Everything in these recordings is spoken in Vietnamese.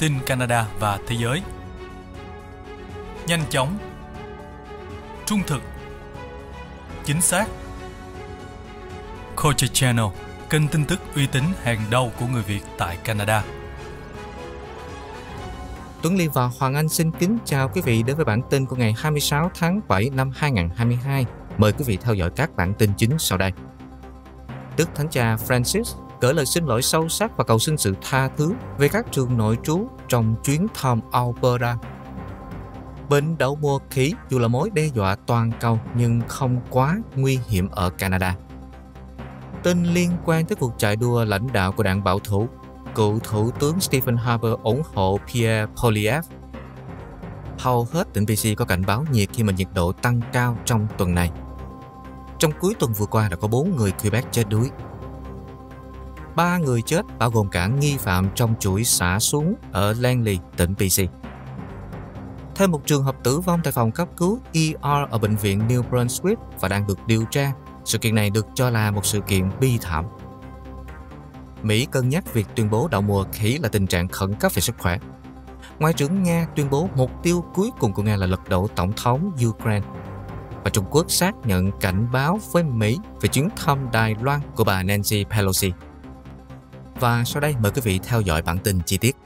tin Canada và thế giới. Nhanh chóng, trung thực, chính xác. Culture Channel, kênh tin tức uy tín hàng đầu của người Việt tại Canada. Tuấn Ly và Hoàng Anh xin kính chào quý vị đến với bản tin của ngày 26 tháng 7 năm 2022. Mời quý vị theo dõi các bản tin chính sau đây. Đức Thánh Cha Francis gửi lời xin lỗi sâu sắc và cầu xin sự tha thứ về các trường nội trú trong chuyến thăm Alberta. Bệnh đậu mùa khỉ dù là mối đe dọa toàn cầu nhưng không quá nguy hiểm ở Canada. Tin liên quan tới cuộc chạy đua lãnh đạo của đảng bảo thủ, cựu Thủ tướng Stephen Harper ủng hộ Pierre Poliev. Hầu hết tỉnh BC có cảnh báo nhiệt khi mà nhiệt độ tăng cao trong tuần này. Trong cuối tuần vừa qua đã có 4 người Quebec chết đuối 3 người chết bao gồm cả nghi phạm trong chuỗi xả súng ở Langley, tỉnh BC. Thêm một trường hợp tử vong tại phòng cấp cứu ER ở bệnh viện New Brunswick và đang được điều tra. Sự kiện này được cho là một sự kiện bi thảm. Mỹ cân nhắc việc tuyên bố đạo mùa khí là tình trạng khẩn cấp về sức khỏe. Ngoại trưởng Nga tuyên bố mục tiêu cuối cùng của Nga là lật đổ tổng thống Ukraine và Trung Quốc xác nhận cảnh báo với Mỹ về chuyến thăm Đài Loan của bà Nancy Pelosi. Và sau đây mời quý vị theo dõi bản tin chi tiết.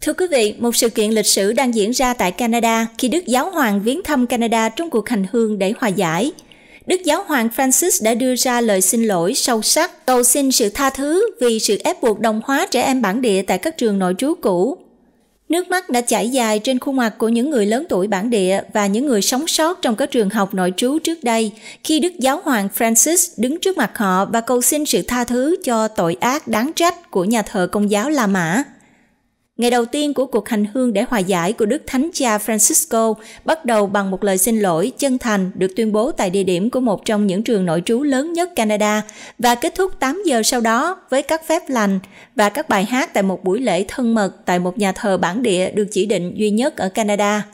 Thưa quý vị, một sự kiện lịch sử đang diễn ra tại Canada khi Đức Giáo Hoàng viếng thăm Canada trong cuộc hành hương để hòa giải. Đức Giáo Hoàng Francis đã đưa ra lời xin lỗi sâu sắc, cầu xin sự tha thứ vì sự ép buộc đồng hóa trẻ em bản địa tại các trường nội trú cũ. Nước mắt đã chảy dài trên khuôn mặt của những người lớn tuổi bản địa và những người sống sót trong các trường học nội trú trước đây khi Đức Giáo hoàng Francis đứng trước mặt họ và cầu xin sự tha thứ cho tội ác đáng trách của nhà thờ công giáo La Mã. Ngày đầu tiên của cuộc hành hương để hòa giải của Đức Thánh Cha Francisco bắt đầu bằng một lời xin lỗi chân thành được tuyên bố tại địa điểm của một trong những trường nội trú lớn nhất Canada và kết thúc 8 giờ sau đó với các phép lành và các bài hát tại một buổi lễ thân mật tại một nhà thờ bản địa được chỉ định duy nhất ở Canada.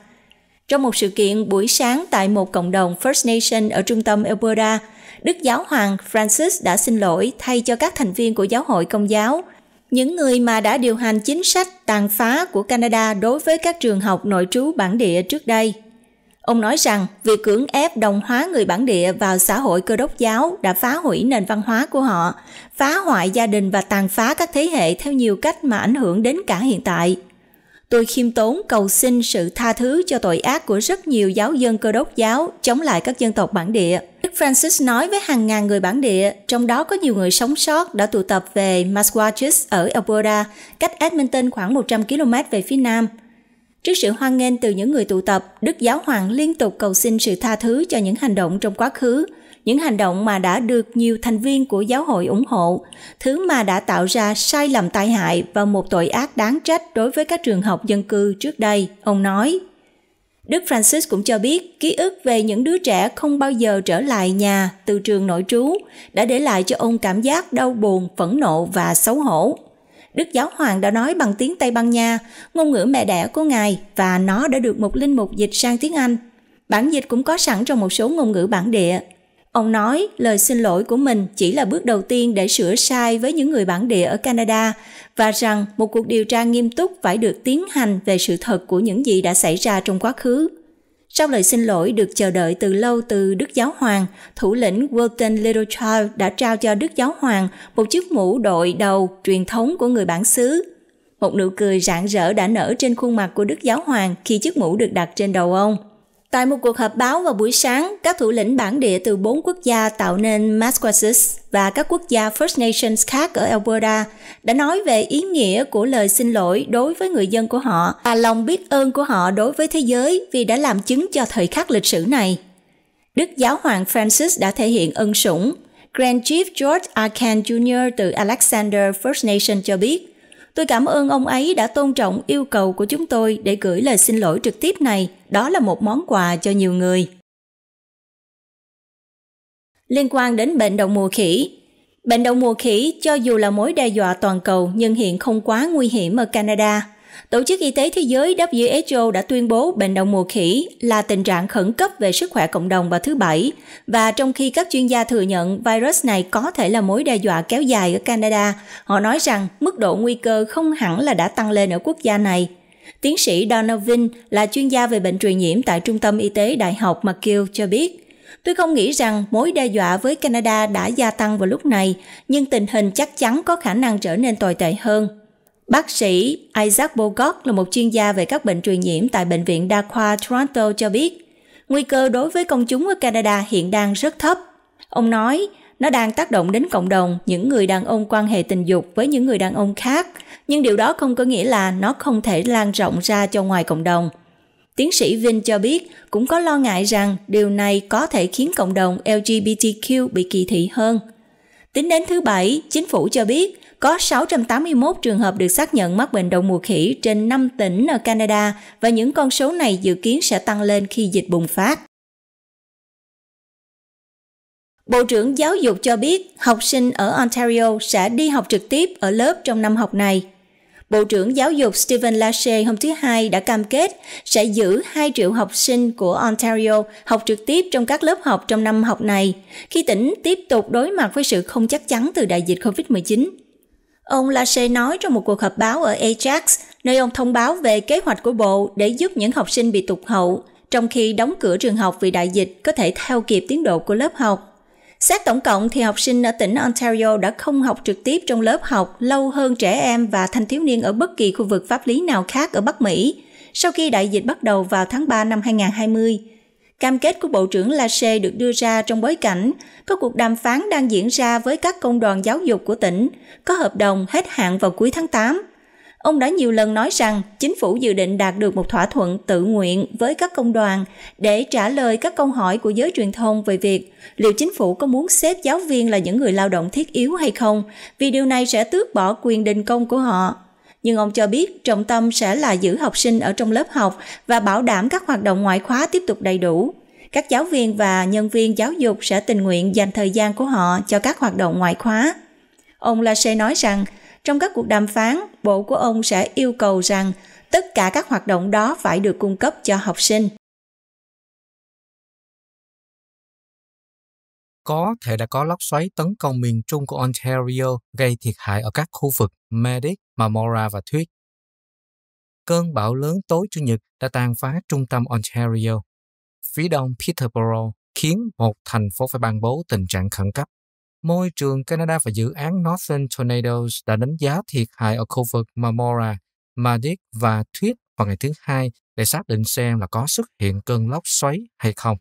Trong một sự kiện buổi sáng tại một cộng đồng First Nation ở trung tâm Alberta, Đức Giáo hoàng Francis đã xin lỗi thay cho các thành viên của giáo hội công giáo – những người mà đã điều hành chính sách tàn phá của Canada đối với các trường học nội trú bản địa trước đây. Ông nói rằng việc cưỡng ép đồng hóa người bản địa vào xã hội cơ đốc giáo đã phá hủy nền văn hóa của họ, phá hoại gia đình và tàn phá các thế hệ theo nhiều cách mà ảnh hưởng đến cả hiện tại. Tôi khiêm tốn cầu xin sự tha thứ cho tội ác của rất nhiều giáo dân cơ đốc giáo chống lại các dân tộc bản địa Francis nói với hàng ngàn người bản địa, trong đó có nhiều người sống sót đã tụ tập về Massachusetts ở Alberta, cách Edmonton khoảng 100 km về phía nam. Trước sự hoan nghênh từ những người tụ tập, Đức Giáo Hoàng liên tục cầu xin sự tha thứ cho những hành động trong quá khứ, những hành động mà đã được nhiều thành viên của giáo hội ủng hộ, thứ mà đã tạo ra sai lầm tai hại và một tội ác đáng trách đối với các trường học dân cư trước đây, ông nói. Đức Francis cũng cho biết ký ức về những đứa trẻ không bao giờ trở lại nhà từ trường nội trú đã để lại cho ông cảm giác đau buồn, phẫn nộ và xấu hổ. Đức Giáo Hoàng đã nói bằng tiếng Tây Ban Nha, ngôn ngữ mẹ đẻ của Ngài và nó đã được một linh mục dịch sang tiếng Anh. Bản dịch cũng có sẵn trong một số ngôn ngữ bản địa. Ông nói lời xin lỗi của mình chỉ là bước đầu tiên để sửa sai với những người bản địa ở Canada và rằng một cuộc điều tra nghiêm túc phải được tiến hành về sự thật của những gì đã xảy ra trong quá khứ. Sau lời xin lỗi được chờ đợi từ lâu từ Đức Giáo Hoàng, thủ lĩnh Wilton Littlechild đã trao cho Đức Giáo Hoàng một chiếc mũ đội đầu truyền thống của người bản xứ. Một nụ cười rạng rỡ đã nở trên khuôn mặt của Đức Giáo Hoàng khi chiếc mũ được đặt trên đầu ông – Tại một cuộc họp báo vào buổi sáng, các thủ lĩnh bản địa từ bốn quốc gia tạo nên Massachusetts và các quốc gia First Nations khác ở Alberta đã nói về ý nghĩa của lời xin lỗi đối với người dân của họ và lòng biết ơn của họ đối với thế giới vì đã làm chứng cho thời khắc lịch sử này. Đức Giáo hoàng Francis đã thể hiện ân sủng. Grand Chief George Arcan Jr. từ Alexander First Nation cho biết Tôi cảm ơn ông ấy đã tôn trọng yêu cầu của chúng tôi để gửi lời xin lỗi trực tiếp này. Đó là một món quà cho nhiều người. Liên quan đến bệnh đậu mùa khỉ, Bệnh đậu mùa khỉ cho dù là mối đe dọa toàn cầu nhưng hiện không quá nguy hiểm ở Canada. Tổ chức Y tế Thế giới WHO đã tuyên bố bệnh đậu mùa khỉ là tình trạng khẩn cấp về sức khỏe cộng đồng vào thứ Bảy, và trong khi các chuyên gia thừa nhận virus này có thể là mối đe dọa kéo dài ở Canada, họ nói rằng mức độ nguy cơ không hẳn là đã tăng lên ở quốc gia này. Tiến sĩ Donovan là chuyên gia về bệnh truyền nhiễm tại Trung tâm Y tế Đại học McGill cho biết, Tôi không nghĩ rằng mối đe dọa với Canada đã gia tăng vào lúc này, nhưng tình hình chắc chắn có khả năng trở nên tồi tệ hơn Bác sĩ Isaac Bogart là một chuyên gia về các bệnh truyền nhiễm tại Bệnh viện Đa khoa Toronto cho biết, nguy cơ đối với công chúng ở Canada hiện đang rất thấp. Ông nói, nó đang tác động đến cộng đồng những người đàn ông quan hệ tình dục với những người đàn ông khác, nhưng điều đó không có nghĩa là nó không thể lan rộng ra cho ngoài cộng đồng. Tiến sĩ Vinh cho biết cũng có lo ngại rằng điều này có thể khiến cộng đồng LGBTQ bị kỳ thị hơn. Tính đến thứ Bảy, chính phủ cho biết có 681 trường hợp được xác nhận mắc bệnh đậu mùa khỉ trên 5 tỉnh ở Canada và những con số này dự kiến sẽ tăng lên khi dịch bùng phát. Bộ trưởng Giáo dục cho biết học sinh ở Ontario sẽ đi học trực tiếp ở lớp trong năm học này. Bộ trưởng Giáo dục Stephen Lashe hôm thứ Hai đã cam kết sẽ giữ 2 triệu học sinh của Ontario học trực tiếp trong các lớp học trong năm học này, khi tỉnh tiếp tục đối mặt với sự không chắc chắn từ đại dịch COVID-19. Ông Lachey nói trong một cuộc họp báo ở Ajax, nơi ông thông báo về kế hoạch của bộ để giúp những học sinh bị tụt hậu, trong khi đóng cửa trường học vì đại dịch có thể theo kịp tiến độ của lớp học. Xét tổng cộng thì học sinh ở tỉnh Ontario đã không học trực tiếp trong lớp học lâu hơn trẻ em và thanh thiếu niên ở bất kỳ khu vực pháp lý nào khác ở Bắc Mỹ sau khi đại dịch bắt đầu vào tháng 3 năm 2020. Cam kết của Bộ trưởng Lachey được đưa ra trong bối cảnh có cuộc đàm phán đang diễn ra với các công đoàn giáo dục của tỉnh, có hợp đồng hết hạn vào cuối tháng 8. Ông đã nhiều lần nói rằng chính phủ dự định đạt được một thỏa thuận tự nguyện với các công đoàn để trả lời các câu hỏi của giới truyền thông về việc liệu chính phủ có muốn xếp giáo viên là những người lao động thiết yếu hay không, vì điều này sẽ tước bỏ quyền đình công của họ nhưng ông cho biết trọng tâm sẽ là giữ học sinh ở trong lớp học và bảo đảm các hoạt động ngoại khóa tiếp tục đầy đủ. Các giáo viên và nhân viên giáo dục sẽ tình nguyện dành thời gian của họ cho các hoạt động ngoại khóa. Ông Lachey nói rằng, trong các cuộc đàm phán, bộ của ông sẽ yêu cầu rằng tất cả các hoạt động đó phải được cung cấp cho học sinh. có thể đã có lốc xoáy tấn công miền trung của Ontario gây thiệt hại ở các khu vực Medic, Mamora và Thuyết. Cơn bão lớn tối Chủ nhật đã tàn phá trung tâm Ontario. Phía đông Peterborough khiến một thành phố phải ban bố tình trạng khẩn cấp. Môi trường Canada và dự án Northern Tornadoes đã đánh giá thiệt hại ở khu vực Mamora, Medic và Thuyết vào ngày thứ hai để xác định xem là có xuất hiện cơn lốc xoáy hay không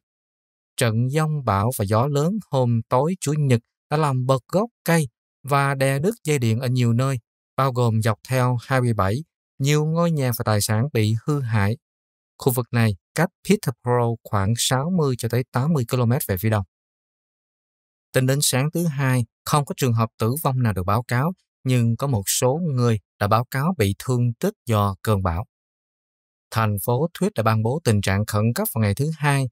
trận giông bão và gió lớn hôm tối Chủ nhật đã làm bật gốc cây và đè đứt dây điện ở nhiều nơi, bao gồm dọc theo 27, nhiều ngôi nhà và tài sản bị hư hại. Khu vực này cách Peterborough khoảng 60 cho tới 80 km về phía đông. Tính đến sáng thứ hai, không có trường hợp tử vong nào được báo cáo, nhưng có một số người đã báo cáo bị thương tích do cơn bão. Thành phố Thuyết đã ban bố tình trạng khẩn cấp vào ngày thứ hai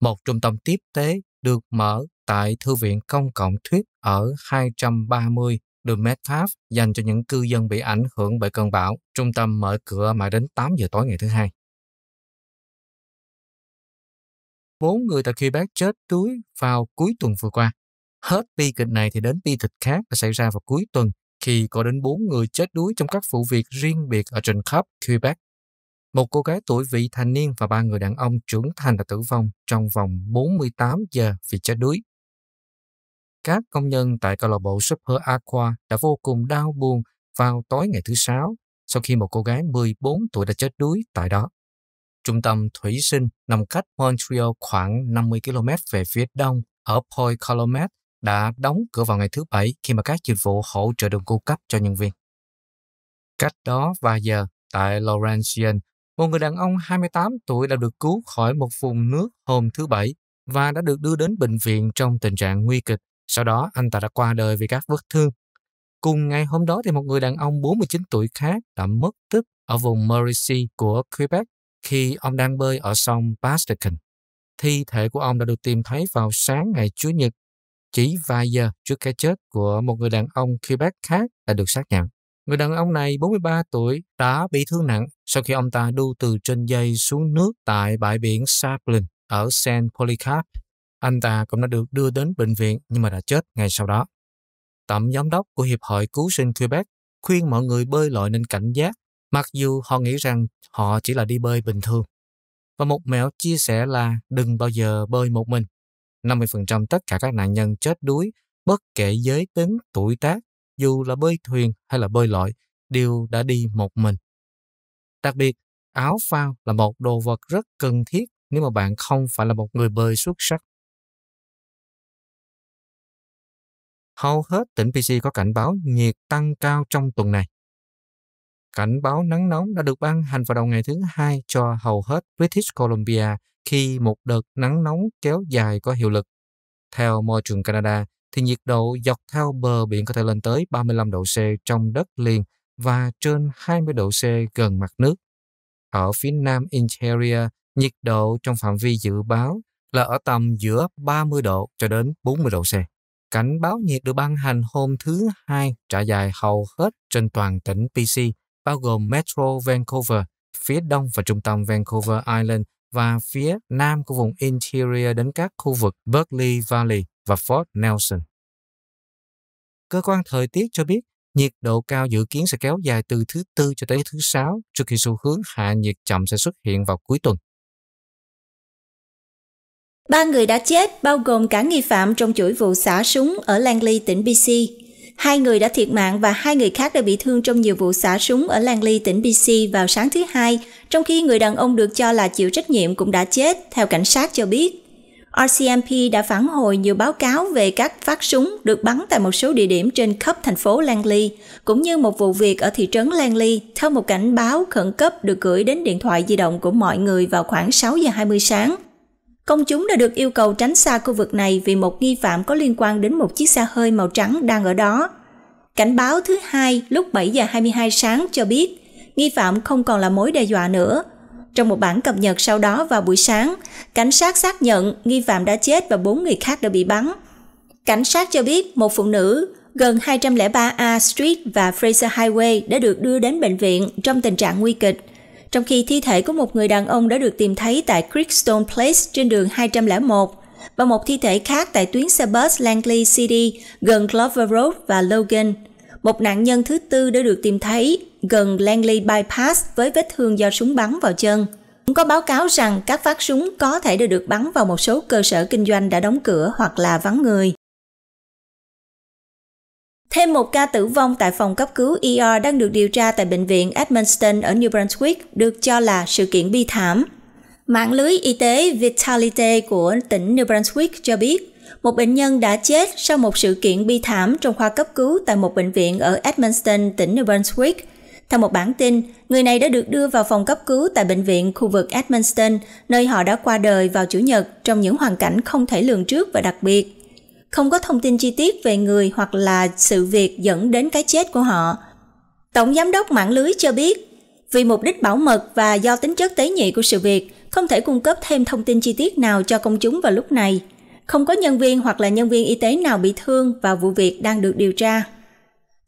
một trung tâm tiếp tế được mở tại Thư viện Công cộng Thuyết ở 230 đường Metcalf dành cho những cư dân bị ảnh hưởng bởi cơn bão. Trung tâm mở cửa mãi đến 8 giờ tối ngày thứ hai. Bốn người tại Quebec chết đuối vào cuối tuần vừa qua. Hết bi kịch này thì đến bi kịch khác đã xảy ra vào cuối tuần khi có đến bốn người chết đuối trong các vụ việc riêng biệt ở trên khắp Quebec một cô gái tuổi vị thành niên và ba người đàn ông trưởng thành đã tử vong trong vòng 48 giờ vì chết đuối. Các công nhân tại câu lạc bộ Super Aqua đã vô cùng đau buồn vào tối ngày thứ Sáu sau khi một cô gái 14 tuổi đã chết đuối tại đó. Trung tâm thủy sinh nằm cách Montreal khoảng 50 km về phía đông ở Point Colomet đã đóng cửa vào ngày thứ Bảy khi mà các dịch vụ hỗ trợ được cung cấp cho nhân viên. Cách đó vài giờ, tại Laurentian, một người đàn ông 28 tuổi đã được cứu khỏi một vùng nước hôm thứ Bảy và đã được đưa đến bệnh viện trong tình trạng nguy kịch. Sau đó, anh ta đã qua đời vì các vết thương. Cùng ngày hôm đó thì một người đàn ông 49 tuổi khác đã mất tích ở vùng Mauricie của Quebec khi ông đang bơi ở sông Bastacan. Thi thể của ông đã được tìm thấy vào sáng ngày Chủ nhật, chỉ vài giờ trước cái chết của một người đàn ông Quebec khác đã được xác nhận. Người đàn ông này 43 tuổi đã bị thương nặng sau khi ông ta đu từ trên dây xuống nước tại bãi biển Saplin ở San Polycarp. Anh ta cũng đã được đưa đến bệnh viện nhưng mà đã chết ngay sau đó. Tổng giám đốc của Hiệp hội Cứu sinh Quebec khuyên mọi người bơi lội nên cảnh giác mặc dù họ nghĩ rằng họ chỉ là đi bơi bình thường. Và một mẹo chia sẻ là đừng bao giờ bơi một mình. 50% tất cả các nạn nhân chết đuối, bất kể giới tính, tuổi tác, dù là bơi thuyền hay là bơi lội, đều đã đi một mình. Đặc biệt, áo phao là một đồ vật rất cần thiết nếu mà bạn không phải là một người bơi xuất sắc. Hầu hết tỉnh PC có cảnh báo nhiệt tăng cao trong tuần này. Cảnh báo nắng nóng đã được ban hành vào đầu ngày thứ hai cho hầu hết British Columbia khi một đợt nắng nóng kéo dài có hiệu lực. Theo môi trường Canada, thì nhiệt độ dọc theo bờ biển có thể lên tới 35 độ C trong đất liền và trên 20 độ C gần mặt nước. Ở phía nam Interior, nhiệt độ trong phạm vi dự báo là ở tầm giữa 30 độ cho đến 40 độ C. Cảnh báo nhiệt được ban hành hôm thứ Hai trải dài hầu hết trên toàn tỉnh BC, bao gồm Metro Vancouver, phía đông và trung tâm Vancouver Island và phía nam của vùng Interior đến các khu vực Berkeley Valley và Fort Nelson. Cơ quan thời tiết cho biết nhiệt độ cao dự kiến sẽ kéo dài từ thứ Tư cho tới thứ Sáu trước khi xu hướng hạ nhiệt chậm sẽ xuất hiện vào cuối tuần. Ba người đã chết, bao gồm cả nghi phạm trong chuỗi vụ xả súng ở Langley, tỉnh BC. Hai người đã thiệt mạng và hai người khác đã bị thương trong nhiều vụ xả súng ở Langley, tỉnh BC vào sáng thứ Hai, trong khi người đàn ông được cho là chịu trách nhiệm cũng đã chết, theo cảnh sát cho biết. RCMP đã phản hồi nhiều báo cáo về các phát súng được bắn tại một số địa điểm trên khắp thành phố Langley, cũng như một vụ việc ở thị trấn Langley theo một cảnh báo khẩn cấp được gửi đến điện thoại di động của mọi người vào khoảng 6 giờ 20 sáng. Công chúng đã được yêu cầu tránh xa khu vực này vì một nghi phạm có liên quan đến một chiếc xe hơi màu trắng đang ở đó. Cảnh báo thứ hai lúc 7 giờ 22 sáng cho biết nghi phạm không còn là mối đe dọa nữa trong một bản cập nhật sau đó vào buổi sáng, cảnh sát xác nhận nghi phạm đã chết và bốn người khác đã bị bắn. Cảnh sát cho biết một phụ nữ gần 203A Street và Fraser Highway đã được đưa đến bệnh viện trong tình trạng nguy kịch, trong khi thi thể của một người đàn ông đã được tìm thấy tại Creekstone Place trên đường 201 và một thi thể khác tại tuyến xe bus Langley City gần Clover Road và Logan. Một nạn nhân thứ tư đã được tìm thấy gần Langley Bypass với vết thương do súng bắn vào chân. Cũng có báo cáo rằng các phát súng có thể đã được bắn vào một số cơ sở kinh doanh đã đóng cửa hoặc là vắng người. Thêm một ca tử vong tại phòng cấp cứu ER đang được điều tra tại bệnh viện Edmonton ở New Brunswick được cho là sự kiện bi thảm. Mạng lưới y tế Vitality của tỉnh New Brunswick cho biết, một bệnh nhân đã chết sau một sự kiện bi thảm trong khoa cấp cứu tại một bệnh viện ở Edmonton, tỉnh New Brunswick – theo một bản tin, người này đã được đưa vào phòng cấp cứu tại bệnh viện khu vực Edmonton, nơi họ đã qua đời vào Chủ nhật trong những hoàn cảnh không thể lường trước và đặc biệt. Không có thông tin chi tiết về người hoặc là sự việc dẫn đến cái chết của họ. Tổng giám đốc mạng lưới cho biết, vì mục đích bảo mật và do tính chất tế nhị của sự việc, không thể cung cấp thêm thông tin chi tiết nào cho công chúng vào lúc này. Không có nhân viên hoặc là nhân viên y tế nào bị thương và vụ việc đang được điều tra.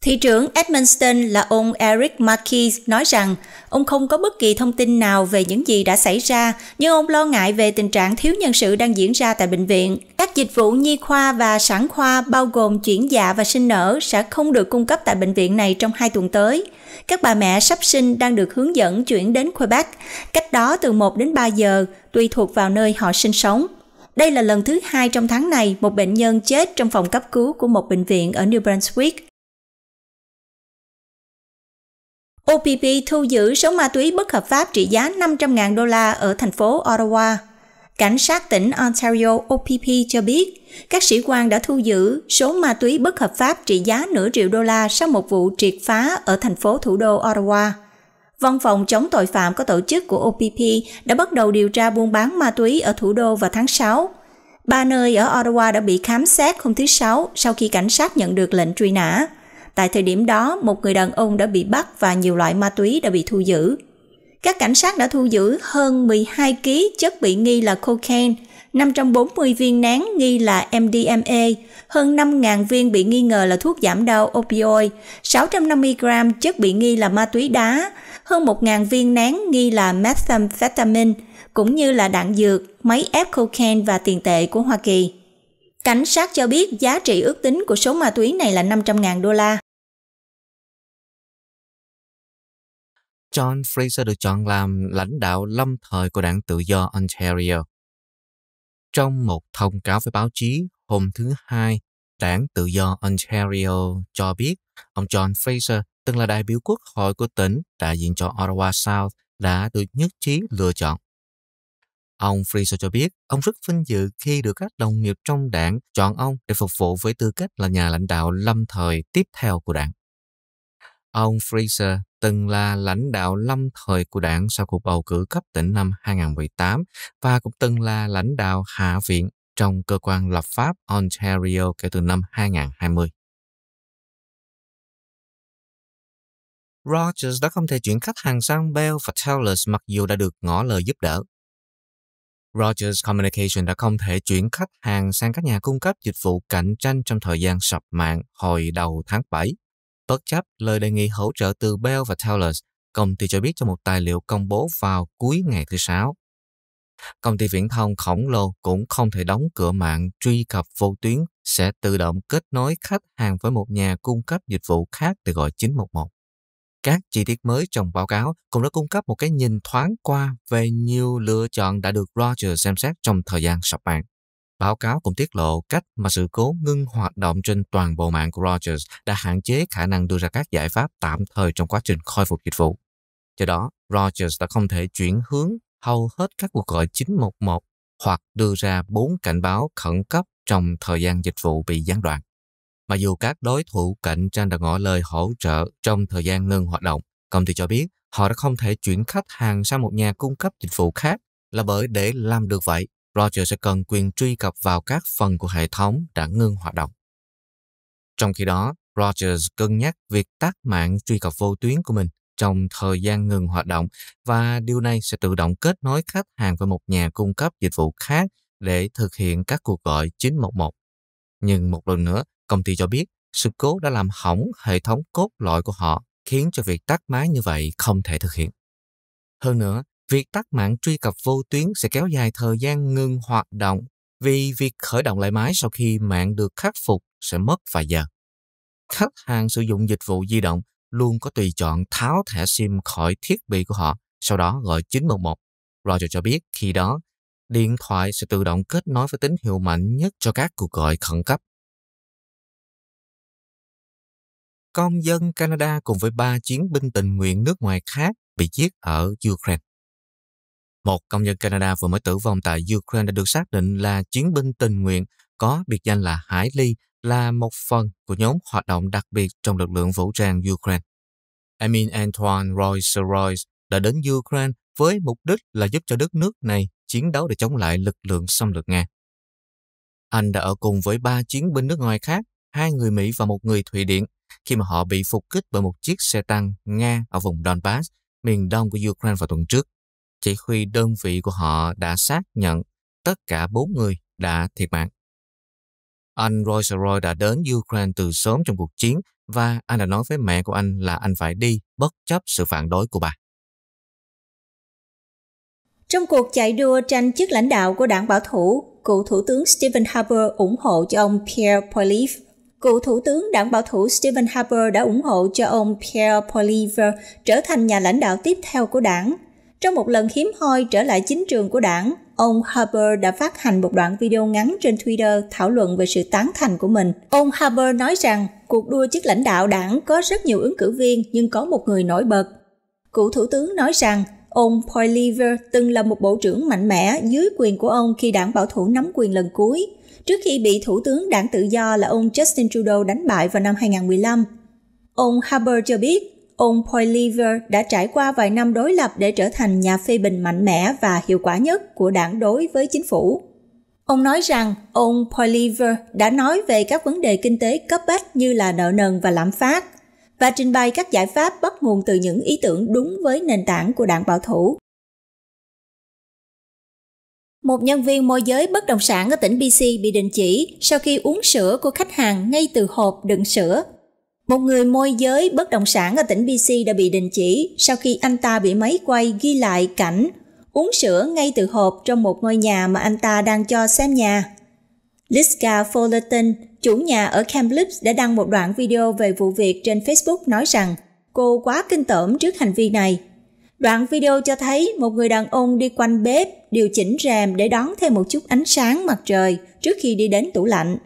Thị trưởng Edmonton là ông Eric Marquis nói rằng ông không có bất kỳ thông tin nào về những gì đã xảy ra, nhưng ông lo ngại về tình trạng thiếu nhân sự đang diễn ra tại bệnh viện. Các dịch vụ nhi khoa và sản khoa bao gồm chuyển dạ và sinh nở sẽ không được cung cấp tại bệnh viện này trong hai tuần tới. Các bà mẹ sắp sinh đang được hướng dẫn chuyển đến Quebec, cách đó từ 1 đến 3 giờ, tùy thuộc vào nơi họ sinh sống. Đây là lần thứ hai trong tháng này một bệnh nhân chết trong phòng cấp cứu của một bệnh viện ở New Brunswick – OPP thu giữ số ma túy bất hợp pháp trị giá 500.000 đô la ở thành phố Ottawa. Cảnh sát tỉnh Ontario OPP cho biết, các sĩ quan đã thu giữ số ma túy bất hợp pháp trị giá nửa triệu đô la sau một vụ triệt phá ở thành phố thủ đô Ottawa. Văn phòng chống tội phạm có tổ chức của OPP đã bắt đầu điều tra buôn bán ma túy ở thủ đô vào tháng 6. Ba nơi ở Ottawa đã bị khám xét hôm thứ Sáu sau khi cảnh sát nhận được lệnh truy nã tại thời điểm đó một người đàn ông đã bị bắt và nhiều loại ma túy đã bị thu giữ. Các cảnh sát đã thu giữ hơn 12 kg chất bị nghi là cocaine, 540 viên nén nghi là MDMA, hơn 5.000 viên bị nghi ngờ là thuốc giảm đau opioid, 650 gram chất bị nghi là ma túy đá, hơn 1.000 viên nén nghi là methamphetamine, cũng như là đạn dược, máy ép cocaine và tiền tệ của Hoa Kỳ. Cảnh sát cho biết giá trị ước tính của số ma túy này là 500.000 đô la. John Fraser được chọn làm lãnh đạo lâm thời của đảng tự do Ontario. Trong một thông cáo với báo chí hôm thứ Hai, đảng tự do Ontario cho biết ông John Fraser từng là đại biểu quốc hội của tỉnh đại diện cho Ottawa South đã được nhất trí lựa chọn Ông Friso cho biết, ông rất vinh dự khi được các đồng nghiệp trong đảng chọn ông để phục vụ với tư cách là nhà lãnh đạo lâm thời tiếp theo của đảng. Ông Fraser từng là lãnh đạo lâm thời của đảng sau cuộc bầu cử cấp tỉnh năm 2018 và cũng từng là lãnh đạo hạ viện trong cơ quan lập pháp Ontario kể từ năm 2020. Rogers đã không thể chuyển khách hàng sang Bell và Tellers mặc dù đã được ngỏ lời giúp đỡ. Rogers Communication đã không thể chuyển khách hàng sang các nhà cung cấp dịch vụ cạnh tranh trong thời gian sập mạng hồi đầu tháng 7. Bất chấp lời đề nghị hỗ trợ từ Bell và Tellers, công ty cho biết trong một tài liệu công bố vào cuối ngày thứ Sáu. Công ty viễn thông khổng lồ cũng không thể đóng cửa mạng truy cập vô tuyến sẽ tự động kết nối khách hàng với một nhà cung cấp dịch vụ khác được gọi 911. Các chi tiết mới trong báo cáo cũng đã cung cấp một cái nhìn thoáng qua về nhiều lựa chọn đã được Roger xem xét trong thời gian sập mạng. Báo cáo cũng tiết lộ cách mà sự cố ngưng hoạt động trên toàn bộ mạng của Rogers đã hạn chế khả năng đưa ra các giải pháp tạm thời trong quá trình khôi phục dịch vụ. Do đó, Rogers đã không thể chuyển hướng hầu hết các cuộc gọi 911 hoặc đưa ra bốn cảnh báo khẩn cấp trong thời gian dịch vụ bị gián đoạn. Mặc dù các đối thủ cạnh tranh đã ngỏ lời hỗ trợ trong thời gian ngừng hoạt động, công ty cho biết họ đã không thể chuyển khách hàng sang một nhà cung cấp dịch vụ khác là bởi để làm được vậy, Roger sẽ cần quyền truy cập vào các phần của hệ thống đã ngưng hoạt động. Trong khi đó, Rogers cân nhắc việc tắt mạng truy cập vô tuyến của mình trong thời gian ngừng hoạt động và điều này sẽ tự động kết nối khách hàng với một nhà cung cấp dịch vụ khác để thực hiện các cuộc gọi 911. Nhưng một lần nữa, Công ty cho biết sự cố đã làm hỏng hệ thống cốt lõi của họ, khiến cho việc tắt máy như vậy không thể thực hiện. Hơn nữa, việc tắt mạng truy cập vô tuyến sẽ kéo dài thời gian ngừng hoạt động vì việc khởi động lại máy sau khi mạng được khắc phục sẽ mất vài giờ. Khách hàng sử dụng dịch vụ di động luôn có tùy chọn tháo thẻ SIM khỏi thiết bị của họ, sau đó gọi 911. Roger cho biết khi đó, điện thoại sẽ tự động kết nối với tín hiệu mạnh nhất cho các cuộc gọi khẩn cấp công dân Canada cùng với ba chiến binh tình nguyện nước ngoài khác bị giết ở Ukraine. Một công dân Canada vừa mới tử vong tại Ukraine đã được xác định là chiến binh tình nguyện có biệt danh là Hải Ly là một phần của nhóm hoạt động đặc biệt trong lực lượng vũ trang Ukraine. Emin Antoine Royce-Royce đã đến Ukraine với mục đích là giúp cho đất nước này chiến đấu để chống lại lực lượng xâm lược Nga. Anh đã ở cùng với ba chiến binh nước ngoài khác, hai người Mỹ và một người Thụy Điển khi mà họ bị phục kích bởi một chiếc xe tăng Nga ở vùng Donbass, miền đông của Ukraine vào tuần trước. Chỉ huy đơn vị của họ đã xác nhận tất cả bốn người đã thiệt mạng. Anh Roy Royceroy đã đến Ukraine từ sớm trong cuộc chiến và anh đã nói với mẹ của anh là anh phải đi bất chấp sự phản đối của bà. Trong cuộc chạy đua tranh chức lãnh đạo của đảng bảo thủ, cựu Thủ tướng Stephen Harper ủng hộ cho ông Pierre Poilievre Cựu Thủ tướng đảng bảo thủ Stephen Harper đã ủng hộ cho ông Pierre Poilievre trở thành nhà lãnh đạo tiếp theo của đảng. Trong một lần hiếm hoi trở lại chính trường của đảng, ông Harper đã phát hành một đoạn video ngắn trên Twitter thảo luận về sự tán thành của mình. Ông Harper nói rằng cuộc đua chức lãnh đạo đảng có rất nhiều ứng cử viên nhưng có một người nổi bật. Cựu Thủ tướng nói rằng ông Poilievre từng là một bộ trưởng mạnh mẽ dưới quyền của ông khi đảng bảo thủ nắm quyền lần cuối, trước khi bị Thủ tướng đảng tự do là ông Justin Trudeau đánh bại vào năm 2015. Ông Harper cho biết, ông Poilievre đã trải qua vài năm đối lập để trở thành nhà phê bình mạnh mẽ và hiệu quả nhất của đảng đối với chính phủ. Ông nói rằng ông Poilievre đã nói về các vấn đề kinh tế cấp bách như là nợ nần và lạm phát, và trình bày các giải pháp bắt nguồn từ những ý tưởng đúng với nền tảng của đảng bảo thủ. Một nhân viên môi giới bất động sản ở tỉnh BC bị đình chỉ sau khi uống sữa của khách hàng ngay từ hộp đựng sữa. Một người môi giới bất động sản ở tỉnh BC đã bị đình chỉ sau khi anh ta bị máy quay ghi lại cảnh uống sữa ngay từ hộp trong một ngôi nhà mà anh ta đang cho xem nhà. Liska Fullerton, chủ nhà ở Kamloops đã đăng một đoạn video về vụ việc trên Facebook nói rằng cô quá kinh tởm trước hành vi này. Đoạn video cho thấy một người đàn ông đi quanh bếp điều chỉnh rèm để đón thêm một chút ánh sáng mặt trời trước khi đi đến tủ lạnh.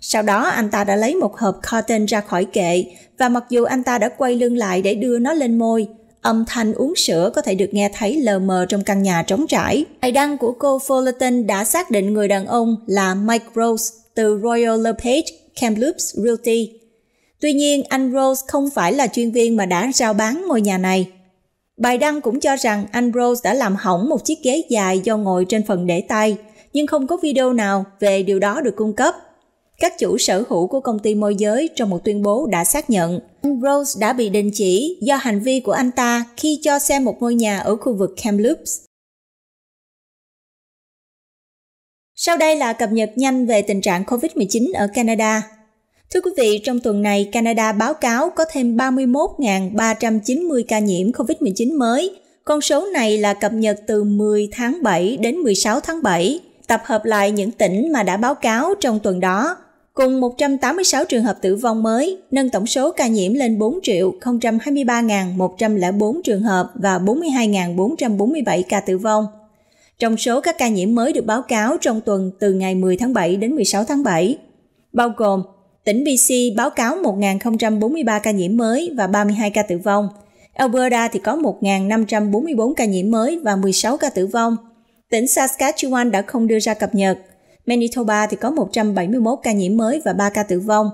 Sau đó anh ta đã lấy một hộp cotton ra khỏi kệ và mặc dù anh ta đã quay lưng lại để đưa nó lên môi, âm thanh uống sữa có thể được nghe thấy lờ mờ trong căn nhà trống trải. Bài đăng của cô Fullerton đã xác định người đàn ông là Mike Rose từ Royal LePage Kamloops Realty. Tuy nhiên, anh Rose không phải là chuyên viên mà đã giao bán ngôi nhà này. Bài đăng cũng cho rằng anh Rose đã làm hỏng một chiếc ghế dài do ngồi trên phần để tay, nhưng không có video nào về điều đó được cung cấp. Các chủ sở hữu của công ty môi giới trong một tuyên bố đã xác nhận Rose đã bị đình chỉ do hành vi của anh ta khi cho xem một ngôi nhà ở khu vực Kamloops. Sau đây là cập nhật nhanh về tình trạng COVID-19 ở Canada. Thưa quý vị, trong tuần này, Canada báo cáo có thêm 31.390 ca nhiễm COVID-19 mới. Con số này là cập nhật từ 10 tháng 7 đến 16 tháng 7, tập hợp lại những tỉnh mà đã báo cáo trong tuần đó cùng 186 trường hợp tử vong mới, nâng tổng số ca nhiễm lên 4 023.104 trường hợp và 42.447 ca tử vong. Trong số các ca nhiễm mới được báo cáo trong tuần từ ngày 10 tháng 7 đến 16 tháng 7, bao gồm tỉnh BC báo cáo 1.043 ca nhiễm mới và 32 ca tử vong. Alberta thì có 1.544 ca nhiễm mới và 16 ca tử vong. Tỉnh Saskatchewan đã không đưa ra cập nhật – Manitoba thì có 171 ca nhiễm mới và 3 ca tử vong.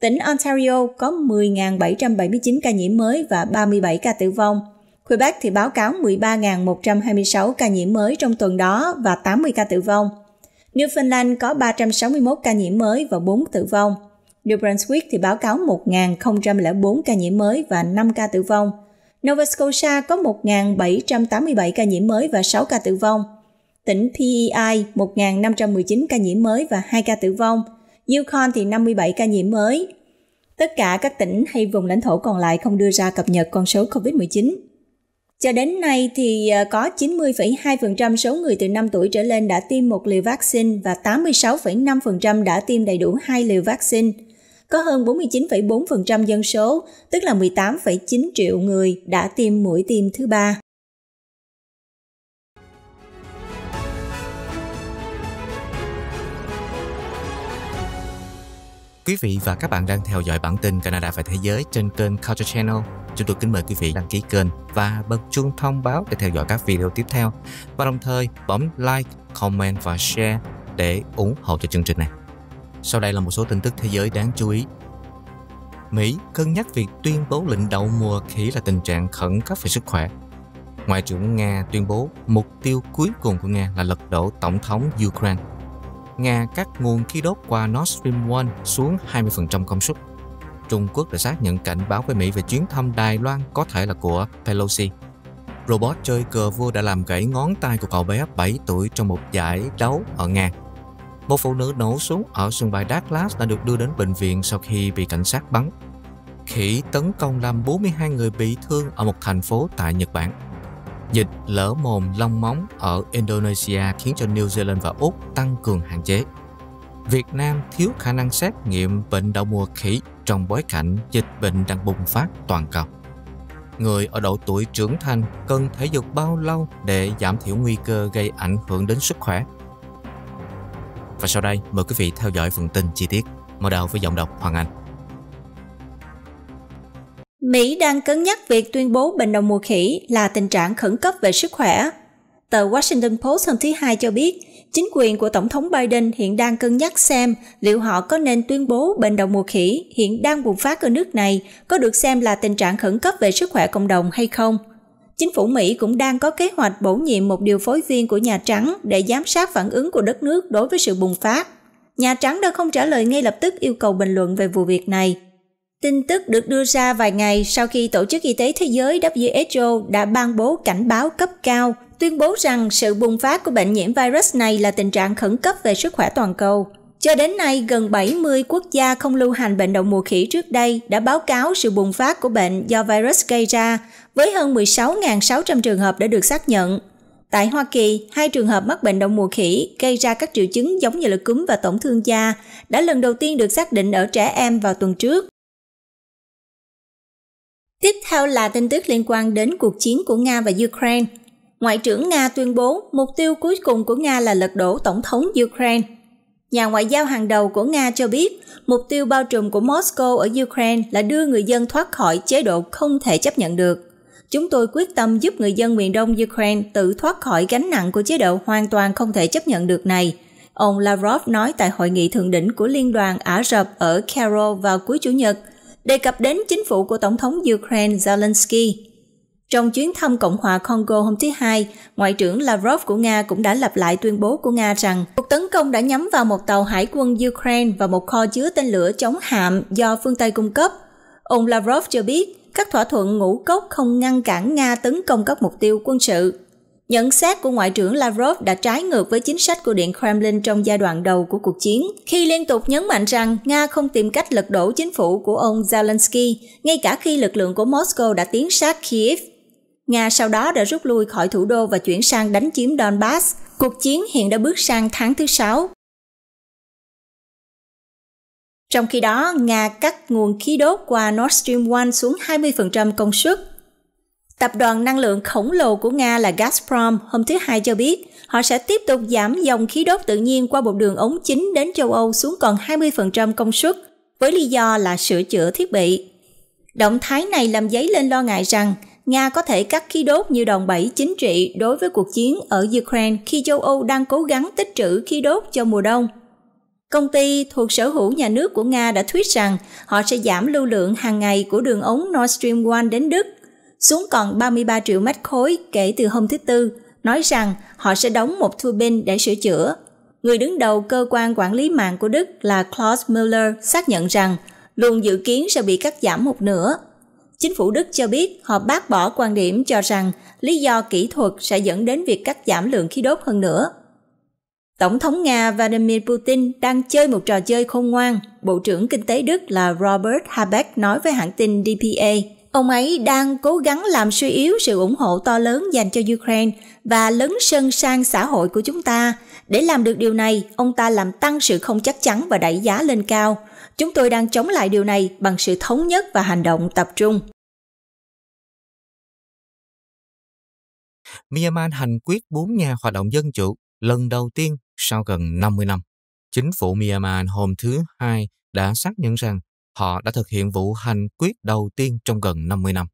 Tỉnh Ontario có 10.779 ca nhiễm mới và 37 ca tử vong. Quebec thì báo cáo 13.126 ca nhiễm mới trong tuần đó và 80 ca tử vong. Newfoundland có 361 ca nhiễm mới và 4 tử vong. New Brunswick thì báo cáo 1.004 ca nhiễm mới và 5 ca tử vong. Nova Scotia có 1.787 ca nhiễm mới và 6 ca tử vong tỉnh PEI 1.519 ca nhiễm mới và 2 ca tử vong, Yukon thì 57 ca nhiễm mới. Tất cả các tỉnh hay vùng lãnh thổ còn lại không đưa ra cập nhật con số COVID-19. Cho đến nay thì ờ, có 90,2% số người từ 5 tuổi trở lên đã tiêm một liều vaccine và 86,5% đã tiêm đầy đủ hai liều vaccine. Có hơn 49,4% dân số, tức là 18,9 triệu người đã tiêm mũi tiêm thứ ba. Quý vị và các bạn đang theo dõi bản tin Canada và Thế giới trên kênh Culture Channel. Chúng tôi kính mời quý vị đăng ký kênh và bật chuông thông báo để theo dõi các video tiếp theo. Và đồng thời bấm like, comment và share để ủng hộ cho chương trình này. Sau đây là một số tin tức thế giới đáng chú ý. Mỹ cân nhắc việc tuyên bố lệnh đậu mùa khi là tình trạng khẩn cấp về sức khỏe. Ngoại trưởng Nga tuyên bố mục tiêu cuối cùng của Nga là lật đổ Tổng thống Ukraine Nga cắt nguồn khí đốt qua Nord Stream 1 xuống 20% công suất. Trung Quốc đã xác nhận cảnh báo với Mỹ về chuyến thăm Đài Loan có thể là của Pelosi. Robot chơi cờ vua đã làm gãy ngón tay của cậu bé 7 tuổi trong một giải đấu ở Nga. Một phụ nữ nổ súng ở sân bay Douglas đã được đưa đến bệnh viện sau khi bị cảnh sát bắn. Khỉ tấn công làm 42 người bị thương ở một thành phố tại Nhật Bản. Dịch lỡ mồm long móng ở Indonesia khiến cho New Zealand và Úc tăng cường hạn chế. Việt Nam thiếu khả năng xét nghiệm bệnh đậu mùa khỉ trong bối cảnh dịch bệnh đang bùng phát toàn cầu. Người ở độ tuổi trưởng thành cần thể dục bao lâu để giảm thiểu nguy cơ gây ảnh hưởng đến sức khỏe? Và sau đây, mời quý vị theo dõi phần tin chi tiết. Mở đầu với giọng đọc Hoàng Anh. Mỹ đang cân nhắc việc tuyên bố bệnh đậu mùa khỉ là tình trạng khẩn cấp về sức khỏe. Tờ Washington Post hôm thứ Hai cho biết, chính quyền của Tổng thống Biden hiện đang cân nhắc xem liệu họ có nên tuyên bố bệnh đậu mùa khỉ hiện đang bùng phát ở nước này có được xem là tình trạng khẩn cấp về sức khỏe cộng đồng hay không. Chính phủ Mỹ cũng đang có kế hoạch bổ nhiệm một điều phối viên của Nhà Trắng để giám sát phản ứng của đất nước đối với sự bùng phát. Nhà Trắng đã không trả lời ngay lập tức yêu cầu bình luận về vụ việc này, Tin tức được đưa ra vài ngày sau khi Tổ chức Y tế Thế giới WHO đã ban bố cảnh báo cấp cao, tuyên bố rằng sự bùng phát của bệnh nhiễm virus này là tình trạng khẩn cấp về sức khỏe toàn cầu. Cho đến nay, gần 70 quốc gia không lưu hành bệnh đậu mùa khỉ trước đây đã báo cáo sự bùng phát của bệnh do virus gây ra, với hơn 16.600 trường hợp đã được xác nhận. Tại Hoa Kỳ, hai trường hợp mắc bệnh đậu mùa khỉ gây ra các triệu chứng giống như là cúm và tổn thương da đã lần đầu tiên được xác định ở trẻ em vào tuần trước. Tiếp theo là tin tức liên quan đến cuộc chiến của Nga và Ukraine. Ngoại trưởng Nga tuyên bố mục tiêu cuối cùng của Nga là lật đổ Tổng thống Ukraine. Nhà ngoại giao hàng đầu của Nga cho biết mục tiêu bao trùm của Moscow ở Ukraine là đưa người dân thoát khỏi chế độ không thể chấp nhận được. Chúng tôi quyết tâm giúp người dân miền đông Ukraine tự thoát khỏi gánh nặng của chế độ hoàn toàn không thể chấp nhận được này, ông Lavrov nói tại hội nghị thượng đỉnh của Liên đoàn Ả Rập ở Cairo vào cuối Chủ nhật – đề cập đến chính phủ của Tổng thống Ukraine Zelensky. Trong chuyến thăm Cộng hòa Congo hôm thứ Hai, Ngoại trưởng Lavrov của Nga cũng đã lặp lại tuyên bố của Nga rằng cuộc tấn công đã nhắm vào một tàu hải quân Ukraine và một kho chứa tên lửa chống hạm do phương Tây cung cấp. Ông Lavrov cho biết, các thỏa thuận ngũ cốc không ngăn cản Nga tấn công các mục tiêu quân sự. Nhận xét của Ngoại trưởng Lavrov đã trái ngược với chính sách của Điện Kremlin trong giai đoạn đầu của cuộc chiến, khi liên tục nhấn mạnh rằng Nga không tìm cách lật đổ chính phủ của ông Zelensky, ngay cả khi lực lượng của Moscow đã tiến sát Kiev. Nga sau đó đã rút lui khỏi thủ đô và chuyển sang đánh chiếm Donbass. Cuộc chiến hiện đã bước sang tháng thứ sáu. Trong khi đó, Nga cắt nguồn khí đốt qua Nord Stream 1 xuống 20% công suất Tập đoàn năng lượng khổng lồ của Nga là Gazprom hôm thứ Hai cho biết họ sẽ tiếp tục giảm dòng khí đốt tự nhiên qua một đường ống chính đến châu Âu xuống còn 20% công suất, với lý do là sửa chữa thiết bị. Động thái này làm dấy lên lo ngại rằng Nga có thể cắt khí đốt như đòn bẩy chính trị đối với cuộc chiến ở Ukraine khi châu Âu đang cố gắng tích trữ khí đốt cho mùa đông. Công ty thuộc sở hữu nhà nước của Nga đã thuyết rằng họ sẽ giảm lưu lượng hàng ngày của đường ống Nord Stream 1 đến Đức xuống còn 33 triệu mét khối kể từ hôm thứ Tư, nói rằng họ sẽ đóng một thu bin để sửa chữa. Người đứng đầu cơ quan quản lý mạng của Đức là Klaus Müller xác nhận rằng luôn dự kiến sẽ bị cắt giảm một nửa. Chính phủ Đức cho biết họ bác bỏ quan điểm cho rằng lý do kỹ thuật sẽ dẫn đến việc cắt giảm lượng khí đốt hơn nữa. Tổng thống Nga Vladimir Putin đang chơi một trò chơi khôn ngoan, Bộ trưởng Kinh tế Đức là Robert Habeck nói với hãng tin DPA. Ông ấy đang cố gắng làm suy yếu sự ủng hộ to lớn dành cho Ukraine và lấn sân sang xã hội của chúng ta. Để làm được điều này, ông ta làm tăng sự không chắc chắn và đẩy giá lên cao. Chúng tôi đang chống lại điều này bằng sự thống nhất và hành động tập trung. Myanmar hành quyết bốn nhà hoạt động dân chủ lần đầu tiên sau gần 50 năm. Chính phủ Myanmar hôm thứ Hai đã xác nhận rằng họ đã thực hiện vụ hành quyết đầu tiên trong gần 50 năm.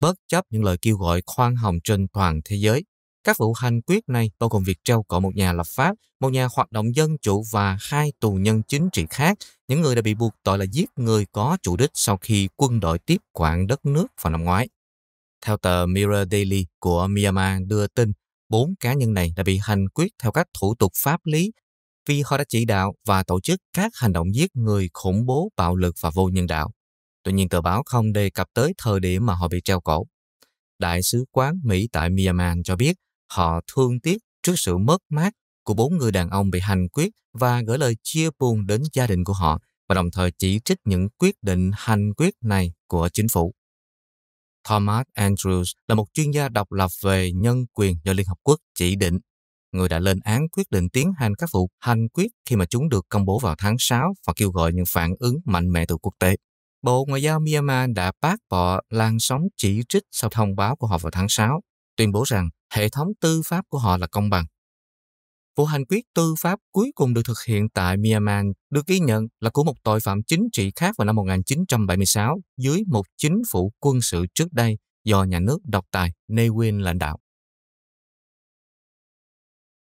Bất chấp những lời kêu gọi khoan hồng trên toàn thế giới, các vụ hành quyết này bao gồm việc treo cổ một nhà lập pháp, một nhà hoạt động dân chủ và hai tù nhân chính trị khác, những người đã bị buộc tội là giết người có chủ đích sau khi quân đội tiếp quản đất nước vào năm ngoái. Theo tờ Mirror Daily của Myanmar đưa tin, bốn cá nhân này đã bị hành quyết theo các thủ tục pháp lý vì họ đã chỉ đạo và tổ chức các hành động giết người khủng bố, bạo lực và vô nhân đạo. Tuy nhiên tờ báo không đề cập tới thời điểm mà họ bị treo cổ. Đại sứ quán Mỹ tại Myanmar cho biết họ thương tiếc trước sự mất mát của bốn người đàn ông bị hành quyết và gửi lời chia buồn đến gia đình của họ và đồng thời chỉ trích những quyết định hành quyết này của chính phủ. Thomas Andrews là một chuyên gia độc lập về nhân quyền do Liên Hợp Quốc chỉ định người đã lên án quyết định tiến hành các vụ hành quyết khi mà chúng được công bố vào tháng 6 và kêu gọi những phản ứng mạnh mẽ từ quốc tế. Bộ Ngoại giao Myanmar đã bác bỏ làn sóng chỉ trích sau thông báo của họ vào tháng 6, tuyên bố rằng hệ thống tư pháp của họ là công bằng. Vụ hành quyết tư pháp cuối cùng được thực hiện tại Myanmar được ghi nhận là của một tội phạm chính trị khác vào năm 1976 dưới một chính phủ quân sự trước đây do nhà nước độc tài Ne Win lãnh đạo.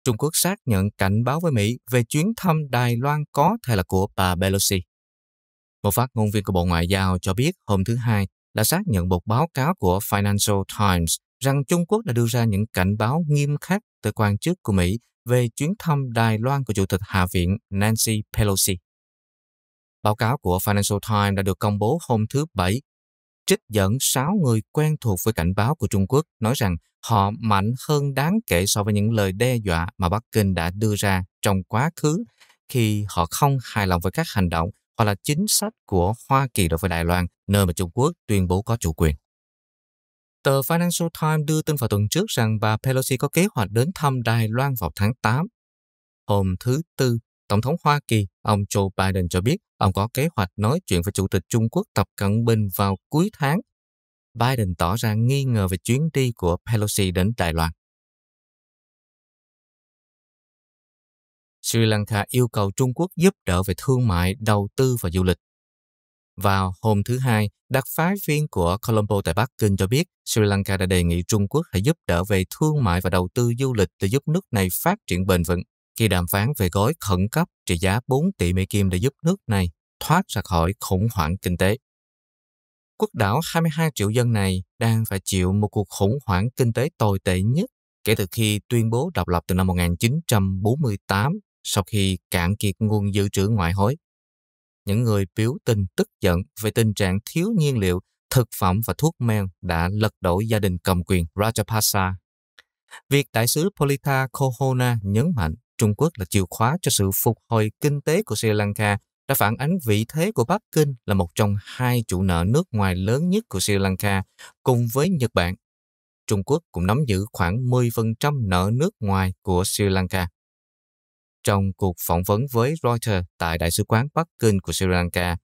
Trung Quốc xác nhận cảnh báo với Mỹ về chuyến thăm Đài Loan có thể là của bà Pelosi. Một phát ngôn viên của Bộ Ngoại giao cho biết hôm thứ Hai đã xác nhận một báo cáo của Financial Times rằng Trung Quốc đã đưa ra những cảnh báo nghiêm khắc tới quan chức của Mỹ về chuyến thăm Đài Loan của Chủ tịch Hạ viện Nancy Pelosi. Báo cáo của Financial Times đã được công bố hôm thứ Bảy trích dẫn 6 người quen thuộc với cảnh báo của Trung Quốc nói rằng họ mạnh hơn đáng kể so với những lời đe dọa mà Bắc Kinh đã đưa ra trong quá khứ khi họ không hài lòng với các hành động hoặc là chính sách của Hoa Kỳ đối với Đài Loan, nơi mà Trung Quốc tuyên bố có chủ quyền. Tờ Financial Times đưa tin vào tuần trước rằng bà Pelosi có kế hoạch đến thăm Đài Loan vào tháng 8. Hôm thứ Tư, Tổng thống Hoa Kỳ, ông Joe Biden cho biết ông có kế hoạch nói chuyện với Chủ tịch Trung Quốc Tập Cận Bình vào cuối tháng. Biden tỏ ra nghi ngờ về chuyến đi của Pelosi đến Đài Loan. Sri Lanka yêu cầu Trung Quốc giúp đỡ về thương mại, đầu tư và du lịch. Vào hôm thứ Hai, đặc phái viên của Colombo tại Bắc Kinh cho biết Sri Lanka đã đề nghị Trung Quốc hãy giúp đỡ về thương mại và đầu tư du lịch để giúp nước này phát triển bền vững khi đàm phán về gói khẩn cấp trị giá 4 tỷ Mỹ Kim để giúp nước này thoát ra khỏi khủng hoảng kinh tế. Quốc đảo 22 triệu dân này đang phải chịu một cuộc khủng hoảng kinh tế tồi tệ nhất kể từ khi tuyên bố độc lập từ năm 1948 sau khi cạn kiệt nguồn dự trữ ngoại hối. Những người biểu tình tức giận về tình trạng thiếu nhiên liệu, thực phẩm và thuốc men đã lật đổ gia đình cầm quyền Rajapaksa. Việc đại sứ Polita Kohona nhấn mạnh Trung Quốc là chìa khóa cho sự phục hồi kinh tế của Sri Lanka đã phản ánh vị thế của Bắc Kinh là một trong hai chủ nợ nước ngoài lớn nhất của Sri Lanka cùng với Nhật Bản. Trung Quốc cũng nắm giữ khoảng 10% nợ nước ngoài của Sri Lanka. Trong cuộc phỏng vấn với Reuters tại Đại sứ quán Bắc Kinh của Sri Lanka,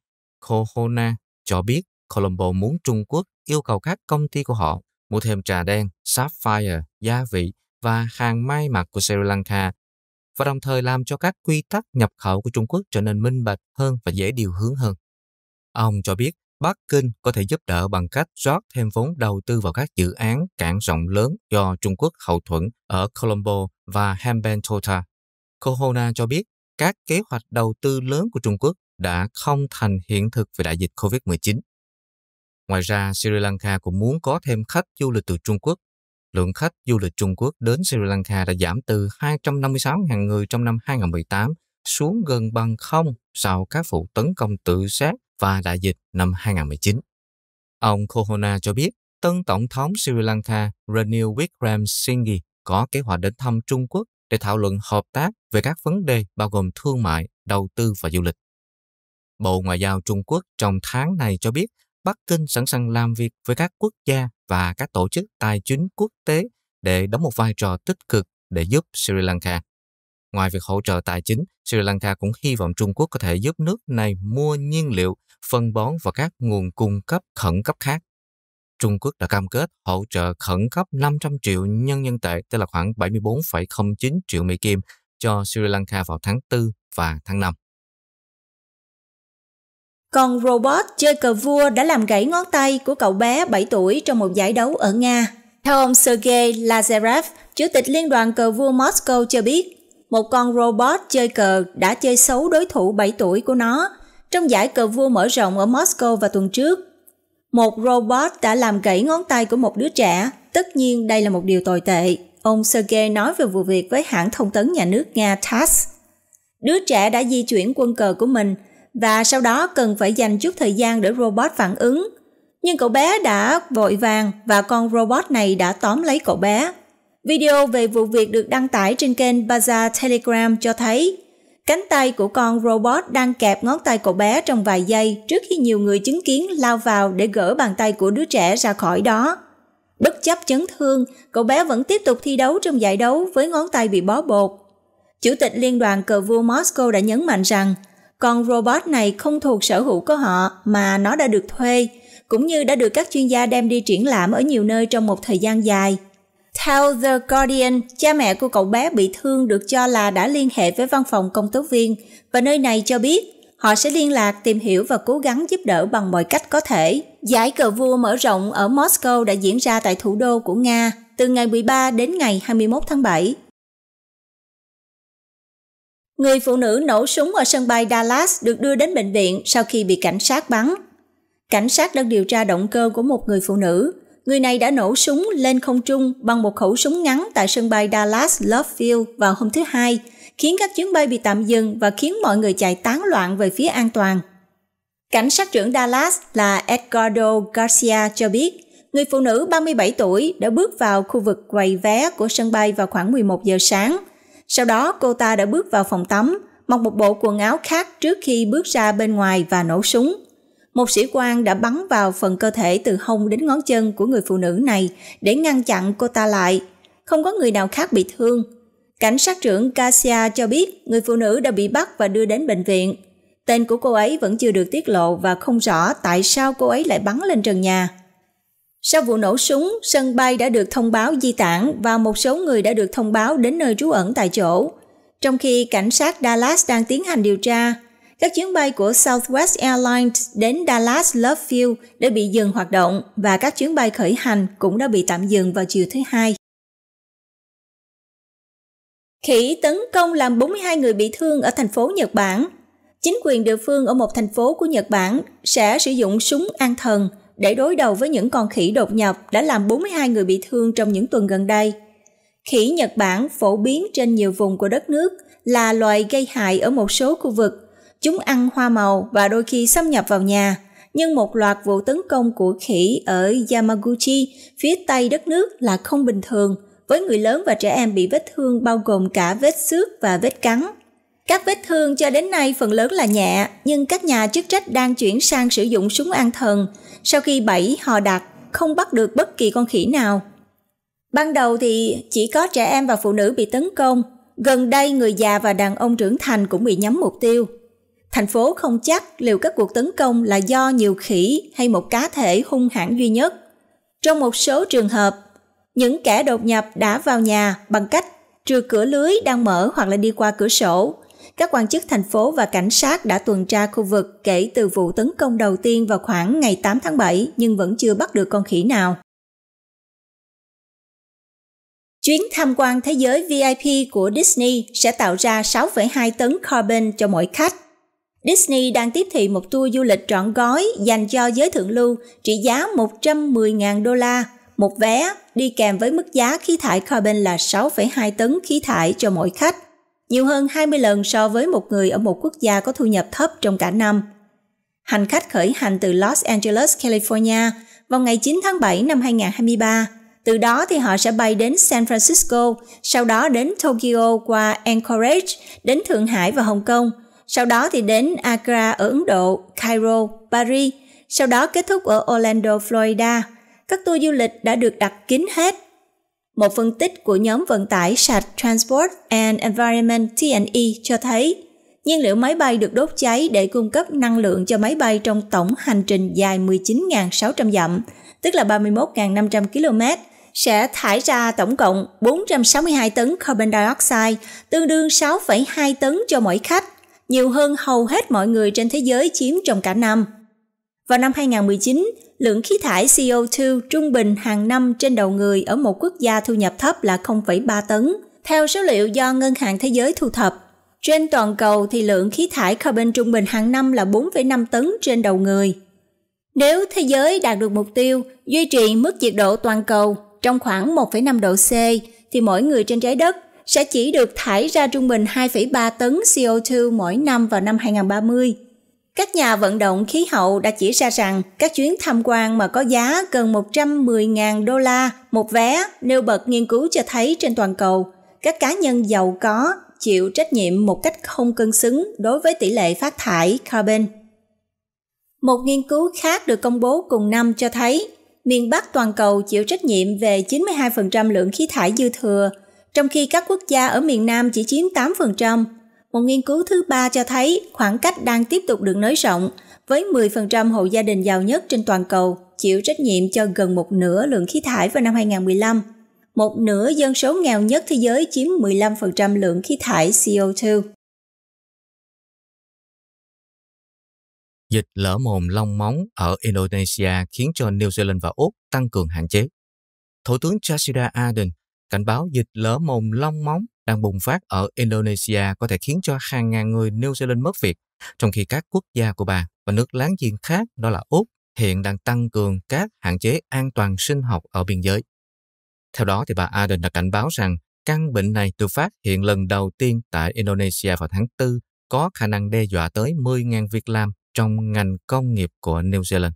Kohona cho biết Colombo muốn Trung Quốc yêu cầu các công ty của họ mua thêm trà đen, sapphire, gia vị và hàng may mặc của Sri Lanka và đồng thời làm cho các quy tắc nhập khẩu của Trung Quốc trở nên minh bạch hơn và dễ điều hướng hơn. Ông cho biết Bắc Kinh có thể giúp đỡ bằng cách rót thêm vốn đầu tư vào các dự án cảng rộng lớn do Trung Quốc hậu thuẫn ở Colombo và Hambantota. Kohona cho biết các kế hoạch đầu tư lớn của Trung Quốc đã không thành hiện thực về đại dịch COVID-19. Ngoài ra, Sri Lanka cũng muốn có thêm khách du lịch từ Trung Quốc lượng khách du lịch Trung Quốc đến Sri Lanka đã giảm từ 256.000 người trong năm 2018 xuống gần bằng không sau các vụ tấn công tự sát và đại dịch năm 2019. Ông Kohona cho biết, tân tổng thống Sri Lanka Ranil Wickremesinghe có kế hoạch đến thăm Trung Quốc để thảo luận hợp tác về các vấn đề bao gồm thương mại, đầu tư và du lịch. Bộ Ngoại giao Trung Quốc trong tháng này cho biết Bắc Kinh sẵn sàng làm việc với các quốc gia và các tổ chức tài chính quốc tế để đóng một vai trò tích cực để giúp Sri Lanka. Ngoài việc hỗ trợ tài chính, Sri Lanka cũng hy vọng Trung Quốc có thể giúp nước này mua nhiên liệu, phân bón và các nguồn cung cấp khẩn cấp khác. Trung Quốc đã cam kết hỗ trợ khẩn cấp 500 triệu nhân dân tệ, tức là khoảng 74,09 triệu Mỹ Kim, cho Sri Lanka vào tháng 4 và tháng 5. Còn robot chơi cờ vua đã làm gãy ngón tay của cậu bé 7 tuổi trong một giải đấu ở Nga. Theo ông Sergei Lazarev, Chủ tịch Liên đoàn cờ vua Moscow cho biết, một con robot chơi cờ đã chơi xấu đối thủ 7 tuổi của nó trong giải cờ vua mở rộng ở Moscow vào tuần trước. Một robot đã làm gãy ngón tay của một đứa trẻ, tất nhiên đây là một điều tồi tệ. Ông Sergei nói về vụ việc với hãng thông tấn nhà nước Nga TASS. Đứa trẻ đã di chuyển quân cờ của mình – và sau đó cần phải dành chút thời gian để robot phản ứng. Nhưng cậu bé đã vội vàng và con robot này đã tóm lấy cậu bé. Video về vụ việc được đăng tải trên kênh Baza Telegram cho thấy cánh tay của con robot đang kẹp ngón tay cậu bé trong vài giây trước khi nhiều người chứng kiến lao vào để gỡ bàn tay của đứa trẻ ra khỏi đó. Bất chấp chấn thương, cậu bé vẫn tiếp tục thi đấu trong giải đấu với ngón tay bị bó bột. Chủ tịch Liên đoàn Cờ vua Moscow đã nhấn mạnh rằng con robot này không thuộc sở hữu của họ mà nó đã được thuê, cũng như đã được các chuyên gia đem đi triển lãm ở nhiều nơi trong một thời gian dài. Theo The Guardian, cha mẹ của cậu bé bị thương được cho là đã liên hệ với văn phòng công tố viên và nơi này cho biết họ sẽ liên lạc, tìm hiểu và cố gắng giúp đỡ bằng mọi cách có thể. Giải cờ vua mở rộng ở Moscow đã diễn ra tại thủ đô của Nga từ ngày 13 đến ngày 21 tháng 7. Người phụ nữ nổ súng ở sân bay Dallas được đưa đến bệnh viện sau khi bị cảnh sát bắn. Cảnh sát đang điều tra động cơ của một người phụ nữ. Người này đã nổ súng lên không trung bằng một khẩu súng ngắn tại sân bay Dallas Love Field vào hôm thứ Hai, khiến các chuyến bay bị tạm dừng và khiến mọi người chạy tán loạn về phía an toàn. Cảnh sát trưởng Dallas là Edgardo Garcia cho biết, người phụ nữ 37 tuổi đã bước vào khu vực quầy vé của sân bay vào khoảng 11 giờ sáng – sau đó cô ta đã bước vào phòng tắm, mặc một bộ quần áo khác trước khi bước ra bên ngoài và nổ súng. Một sĩ quan đã bắn vào phần cơ thể từ hông đến ngón chân của người phụ nữ này để ngăn chặn cô ta lại. Không có người nào khác bị thương. Cảnh sát trưởng Cassia cho biết người phụ nữ đã bị bắt và đưa đến bệnh viện. Tên của cô ấy vẫn chưa được tiết lộ và không rõ tại sao cô ấy lại bắn lên trần nhà. Sau vụ nổ súng, sân bay đã được thông báo di tản và một số người đã được thông báo đến nơi trú ẩn tại chỗ. Trong khi cảnh sát Dallas đang tiến hành điều tra, các chuyến bay của Southwest Airlines đến Dallas Love Field đã bị dừng hoạt động và các chuyến bay khởi hành cũng đã bị tạm dừng vào chiều thứ Hai. Khỉ tấn công làm 42 người bị thương ở thành phố Nhật Bản. Chính quyền địa phương ở một thành phố của Nhật Bản sẽ sử dụng súng an thần để đối đầu với những con khỉ đột nhập đã làm 42 người bị thương trong những tuần gần đây. Khỉ Nhật Bản phổ biến trên nhiều vùng của đất nước là loài gây hại ở một số khu vực. Chúng ăn hoa màu và đôi khi xâm nhập vào nhà, nhưng một loạt vụ tấn công của khỉ ở Yamaguchi phía tây đất nước là không bình thường, với người lớn và trẻ em bị vết thương bao gồm cả vết xước và vết cắn. Các vết thương cho đến nay phần lớn là nhẹ, nhưng các nhà chức trách đang chuyển sang sử dụng súng an thần sau khi bẫy họ đặt không bắt được bất kỳ con khỉ nào. Ban đầu thì chỉ có trẻ em và phụ nữ bị tấn công, gần đây người già và đàn ông trưởng thành cũng bị nhắm mục tiêu. Thành phố không chắc liệu các cuộc tấn công là do nhiều khỉ hay một cá thể hung hãn duy nhất. Trong một số trường hợp, những kẻ đột nhập đã vào nhà bằng cách trừ cửa lưới đang mở hoặc là đi qua cửa sổ các quan chức thành phố và cảnh sát đã tuần tra khu vực kể từ vụ tấn công đầu tiên vào khoảng ngày 8 tháng 7 nhưng vẫn chưa bắt được con khỉ nào. Chuyến tham quan thế giới VIP của Disney sẽ tạo ra 6,2 tấn carbon cho mỗi khách. Disney đang tiếp thị một tour du lịch trọn gói dành cho giới thượng lưu trị giá 110.000 đô la một vé đi kèm với mức giá khí thải carbon là 6,2 tấn khí thải cho mỗi khách nhiều hơn 20 lần so với một người ở một quốc gia có thu nhập thấp trong cả năm. Hành khách khởi hành từ Los Angeles, California vào ngày 9 tháng 7 năm 2023. Từ đó thì họ sẽ bay đến San Francisco, sau đó đến Tokyo qua Anchorage, đến Thượng Hải và Hồng Kông, sau đó thì đến Accra ở Ấn Độ, Cairo, Paris, sau đó kết thúc ở Orlando, Florida. Các tour du lịch đã được đặt kín hết một phân tích của nhóm vận tải sạch Transport and Environment TNE cho thấy nhiên liệu máy bay được đốt cháy để cung cấp năng lượng cho máy bay trong tổng hành trình dài 19.600 dặm, tức là 31.500 km, sẽ thải ra tổng cộng 462 tấn carbon dioxide, tương đương 6,2 tấn cho mỗi khách, nhiều hơn hầu hết mọi người trên thế giới chiếm trong cả năm. Vào năm 2019, lượng khí thải CO2 trung bình hàng năm trên đầu người ở một quốc gia thu nhập thấp là 0,3 tấn. Theo số liệu do Ngân hàng Thế giới thu thập, trên toàn cầu thì lượng khí thải carbon trung bình hàng năm là 4,5 tấn trên đầu người. Nếu thế giới đạt được mục tiêu duy trì mức nhiệt độ toàn cầu trong khoảng 1,5 độ C thì mỗi người trên trái đất sẽ chỉ được thải ra trung bình 2,3 tấn CO2 mỗi năm vào năm 2030. Các nhà vận động khí hậu đã chỉ ra rằng các chuyến tham quan mà có giá gần 110.000 đô la một vé nêu bật nghiên cứu cho thấy trên toàn cầu, các cá nhân giàu có chịu trách nhiệm một cách không cân xứng đối với tỷ lệ phát thải carbon. Một nghiên cứu khác được công bố cùng năm cho thấy miền Bắc toàn cầu chịu trách nhiệm về 92% lượng khí thải dư thừa, trong khi các quốc gia ở miền Nam chỉ chiếm 8%. Một nghiên cứu thứ ba cho thấy khoảng cách đang tiếp tục được nới rộng, với 10% hộ gia đình giàu nhất trên toàn cầu chịu trách nhiệm cho gần một nửa lượng khí thải vào năm 2015. Một nửa dân số nghèo nhất thế giới chiếm 15% lượng khí thải CO2. Dịch lở mồm long móng ở Indonesia khiến cho New Zealand và Úc tăng cường hạn chế. Thủ tướng Jacinda Ardern cảnh báo dịch lở mồm long móng đang bùng phát ở Indonesia có thể khiến cho hàng ngàn người New Zealand mất việc, trong khi các quốc gia của bà và nước láng giềng khác đó là Úc hiện đang tăng cường các hạn chế an toàn sinh học ở biên giới. Theo đó, thì bà Ardern đã cảnh báo rằng căn bệnh này được phát hiện lần đầu tiên tại Indonesia vào tháng 4 có khả năng đe dọa tới 10.000 việc làm trong ngành công nghiệp của New Zealand.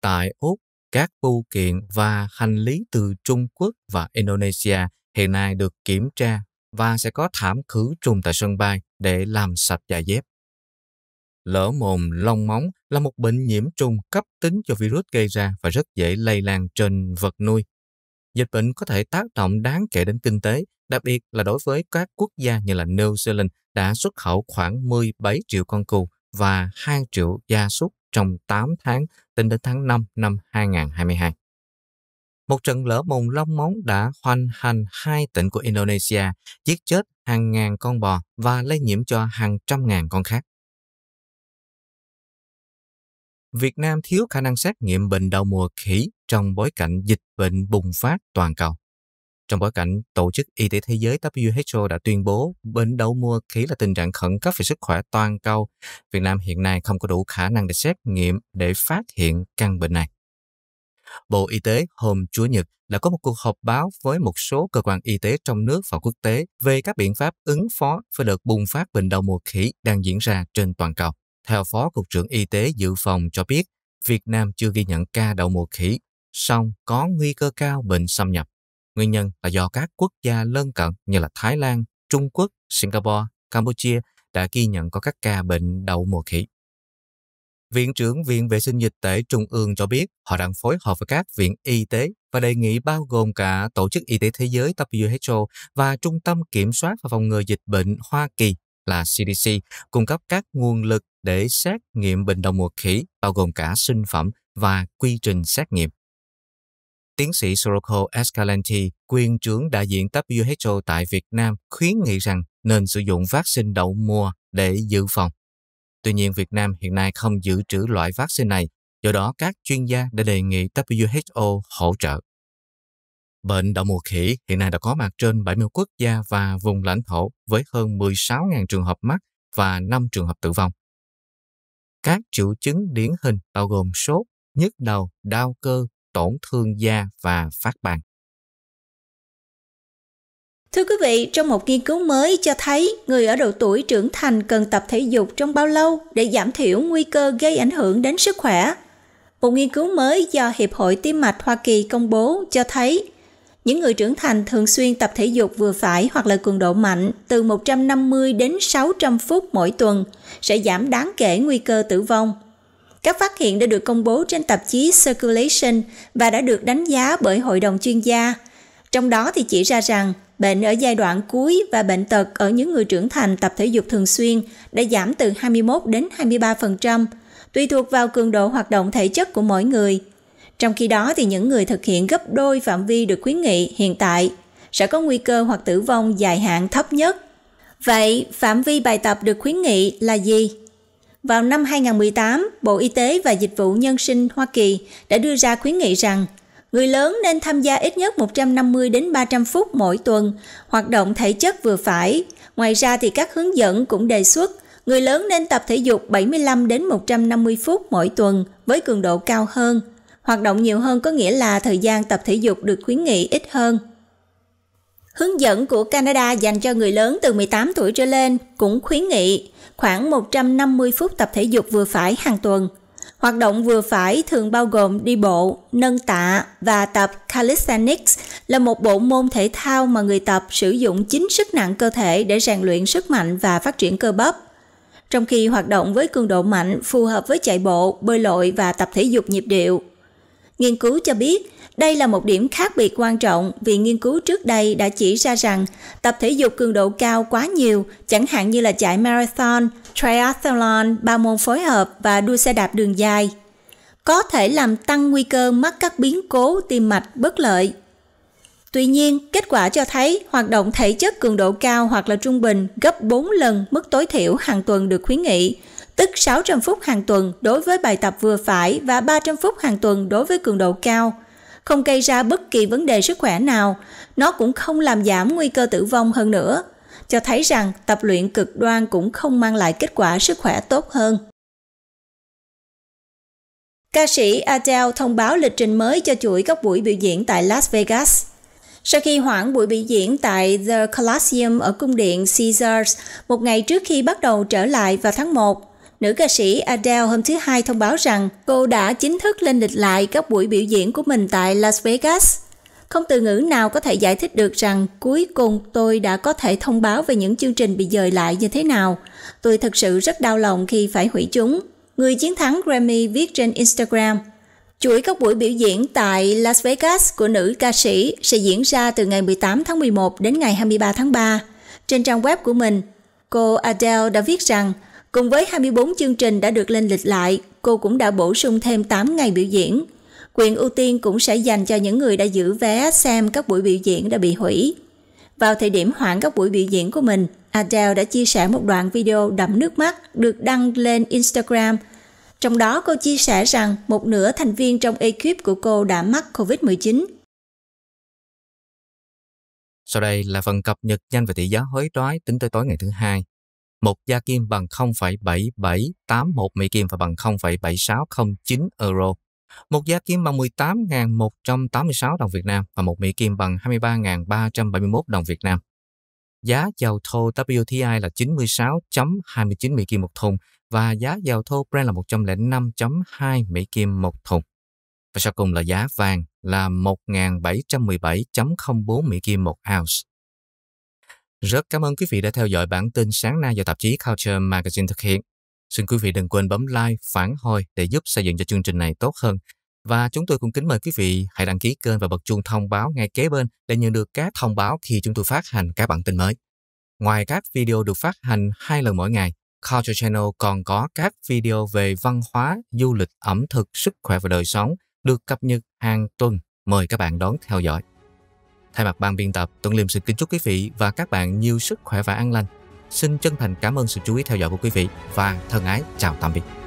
Tại Úc, các bưu kiện và hành lý từ Trung Quốc và Indonesia hiện nay được kiểm tra và sẽ có thảm khử trùng tại sân bay để làm sạch dạ dép. Lỡ mồm, lông móng là một bệnh nhiễm trùng cấp tính do virus gây ra và rất dễ lây lan trên vật nuôi. Dịch bệnh có thể tác động đáng kể đến kinh tế, đặc biệt là đối với các quốc gia như là New Zealand đã xuất khẩu khoảng 17 triệu con cừu và 2 triệu gia súc trong 8 tháng tính đến tháng 5 năm 2022 một trận lở mồm long móng đã hoành hành hai tỉnh của Indonesia, giết chết hàng ngàn con bò và lây nhiễm cho hàng trăm ngàn con khác. Việt Nam thiếu khả năng xét nghiệm bệnh đậu mùa khỉ trong bối cảnh dịch bệnh bùng phát toàn cầu. Trong bối cảnh Tổ chức Y tế Thế giới WHO đã tuyên bố bệnh đậu mùa khỉ là tình trạng khẩn cấp về sức khỏe toàn cầu, Việt Nam hiện nay không có đủ khả năng để xét nghiệm để phát hiện căn bệnh này. Bộ Y tế hôm chủ Nhật đã có một cuộc họp báo với một số cơ quan y tế trong nước và quốc tế về các biện pháp ứng phó với đợt bùng phát bệnh đậu mùa khỉ đang diễn ra trên toàn cầu. Theo Phó Cục trưởng Y tế Dự phòng cho biết, Việt Nam chưa ghi nhận ca đậu mùa khỉ, song có nguy cơ cao bệnh xâm nhập. Nguyên nhân là do các quốc gia lân cận như là Thái Lan, Trung Quốc, Singapore, Campuchia đã ghi nhận có các ca bệnh đậu mùa khỉ. Viện trưởng Viện Vệ sinh Dịch tễ Trung ương cho biết họ đang phối hợp với các viện y tế và đề nghị bao gồm cả Tổ chức Y tế Thế giới WHO và Trung tâm Kiểm soát và Phòng ngừa Dịch bệnh Hoa Kỳ là CDC cung cấp các nguồn lực để xét nghiệm bệnh đậu mùa khỉ, bao gồm cả sinh phẩm và quy trình xét nghiệm. Tiến sĩ Soroko Escalanti, quyền trưởng đại diện WHO tại Việt Nam, khuyến nghị rằng nên sử dụng vaccine đậu mùa để dự phòng Tuy nhiên, Việt Nam hiện nay không dự trữ loại vaccine này, do đó các chuyên gia đã đề nghị WHO hỗ trợ. Bệnh đậu mùa khỉ hiện nay đã có mặt trên 70 quốc gia và vùng lãnh thổ với hơn 16.000 trường hợp mắc và 5 trường hợp tử vong. Các triệu chứng điển hình bao gồm sốt, nhức đầu, đau cơ, tổn thương da và phát ban. Thưa quý vị, trong một nghiên cứu mới cho thấy người ở độ tuổi trưởng thành cần tập thể dục trong bao lâu để giảm thiểu nguy cơ gây ảnh hưởng đến sức khỏe. Một nghiên cứu mới do Hiệp hội Tim mạch Hoa Kỳ công bố cho thấy những người trưởng thành thường xuyên tập thể dục vừa phải hoặc là cường độ mạnh từ 150 đến 600 phút mỗi tuần sẽ giảm đáng kể nguy cơ tử vong. Các phát hiện đã được công bố trên tạp chí Circulation và đã được đánh giá bởi hội đồng chuyên gia – trong đó thì chỉ ra rằng bệnh ở giai đoạn cuối và bệnh tật ở những người trưởng thành tập thể dục thường xuyên đã giảm từ 21 đến 23%, tùy thuộc vào cường độ hoạt động thể chất của mỗi người. Trong khi đó thì những người thực hiện gấp đôi phạm vi được khuyến nghị hiện tại sẽ có nguy cơ hoặc tử vong dài hạn thấp nhất. Vậy phạm vi bài tập được khuyến nghị là gì? Vào năm 2018, Bộ Y tế và Dịch vụ Nhân sinh Hoa Kỳ đã đưa ra khuyến nghị rằng Người lớn nên tham gia ít nhất 150 đến 300 phút mỗi tuần, hoạt động thể chất vừa phải. Ngoài ra thì các hướng dẫn cũng đề xuất người lớn nên tập thể dục 75 đến 150 phút mỗi tuần với cường độ cao hơn. Hoạt động nhiều hơn có nghĩa là thời gian tập thể dục được khuyến nghị ít hơn. Hướng dẫn của Canada dành cho người lớn từ 18 tuổi trở lên cũng khuyến nghị khoảng 150 phút tập thể dục vừa phải hàng tuần – Hoạt động vừa phải thường bao gồm đi bộ, nâng tạ và tập calisthenics là một bộ môn thể thao mà người tập sử dụng chính sức nặng cơ thể để rèn luyện sức mạnh và phát triển cơ bắp. Trong khi hoạt động với cường độ mạnh phù hợp với chạy bộ, bơi lội và tập thể dục nhịp điệu. Nghiên cứu cho biết đây là một điểm khác biệt quan trọng vì nghiên cứu trước đây đã chỉ ra rằng tập thể dục cường độ cao quá nhiều, chẳng hạn như là chạy marathon, triathlon, ba môn phối hợp và đua xe đạp đường dài, có thể làm tăng nguy cơ mắc các biến cố tim mạch bất lợi. Tuy nhiên, kết quả cho thấy hoạt động thể chất cường độ cao hoặc là trung bình gấp 4 lần mức tối thiểu hàng tuần được khuyến nghị, tức 600 phút hàng tuần đối với bài tập vừa phải và 300 phút hàng tuần đối với cường độ cao – không gây ra bất kỳ vấn đề sức khỏe nào, nó cũng không làm giảm nguy cơ tử vong hơn nữa, cho thấy rằng tập luyện cực đoan cũng không mang lại kết quả sức khỏe tốt hơn. Ca sĩ Adele thông báo lịch trình mới cho chuỗi các buổi biểu diễn tại Las Vegas. Sau khi hoãn buổi biểu diễn tại The Colosseum ở cung điện Caesars một ngày trước khi bắt đầu trở lại vào tháng 1, nữ ca sĩ Adele hôm thứ Hai thông báo rằng cô đã chính thức lên lịch lại các buổi biểu diễn của mình tại Las Vegas. Không từ ngữ nào có thể giải thích được rằng cuối cùng tôi đã có thể thông báo về những chương trình bị dời lại như thế nào. Tôi thật sự rất đau lòng khi phải hủy chúng. Người chiến thắng Grammy viết trên Instagram. Chuỗi các buổi biểu diễn tại Las Vegas của nữ ca sĩ sẽ diễn ra từ ngày 18 tháng 11 đến ngày 23 tháng 3. Trên trang web của mình, cô Adele đã viết rằng Cùng với 24 chương trình đã được lên lịch lại, cô cũng đã bổ sung thêm 8 ngày biểu diễn. Quyền ưu tiên cũng sẽ dành cho những người đã giữ vé xem các buổi biểu diễn đã bị hủy. Vào thời điểm hoãn các buổi biểu diễn của mình, Adele đã chia sẻ một đoạn video đẫm nước mắt được đăng lên Instagram. Trong đó cô chia sẻ rằng một nửa thành viên trong ekip của cô đã mắc COVID-19. Sau đây là phần cập nhật nhanh về tỷ giá hối đoái tính tới tối ngày thứ hai, một gia kim bằng 0,7781 Mỹ kim và bằng 0,7609 euro. Một gia kim bằng 18.186 đồng Việt Nam và một Mỹ kim bằng 23.371 đồng Việt Nam. Giá dầu thô WTI là 96.29 Mỹ kim một thùng và giá dầu thô Brent là 105.2 Mỹ kim một thùng. Và sau cùng là giá vàng là 1.717.04 Mỹ kim một ounce. Rất cảm ơn quý vị đã theo dõi bản tin sáng nay do tạp chí Culture Magazine thực hiện. Xin quý vị đừng quên bấm like, phản hồi để giúp xây dựng cho chương trình này tốt hơn. Và chúng tôi cũng kính mời quý vị hãy đăng ký kênh và bật chuông thông báo ngay kế bên để nhận được các thông báo khi chúng tôi phát hành các bản tin mới. Ngoài các video được phát hành hai lần mỗi ngày, Culture Channel còn có các video về văn hóa, du lịch, ẩm thực, sức khỏe và đời sống được cập nhật hàng tuần. Mời các bạn đón theo dõi. Thay mặt ban biên tập, Tuấn Liêm xin kính chúc quý vị và các bạn nhiều sức khỏe và an lành. Xin chân thành cảm ơn sự chú ý theo dõi của quý vị và thân ái chào tạm biệt.